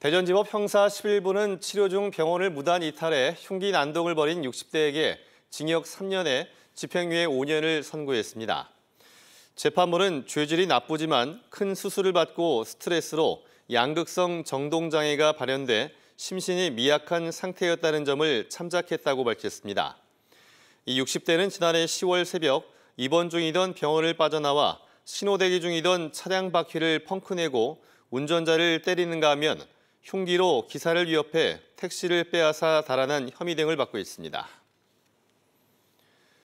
대전지법 형사 11부는 치료 중 병원을 무단 이탈해 흉기 난동을 벌인 60대에게 징역 3년에 집행유예 5년을 선고했습니다. 재판부는 죄질이 나쁘지만 큰 수술을 받고 스트레스로 양극성 정동장애가 발현돼 심신이 미약한 상태였다는 점을 참작했다고 밝혔습니다. 이 60대는 지난해 10월 새벽 입원 중이던 병원을 빠져나와 신호대기 중이던 차량 바퀴를 펑크내고 운전자를 때리는가 하면 흉기로 기사를 위협해 택시를 빼앗아 달아난 혐의 등을 받고 있습니다.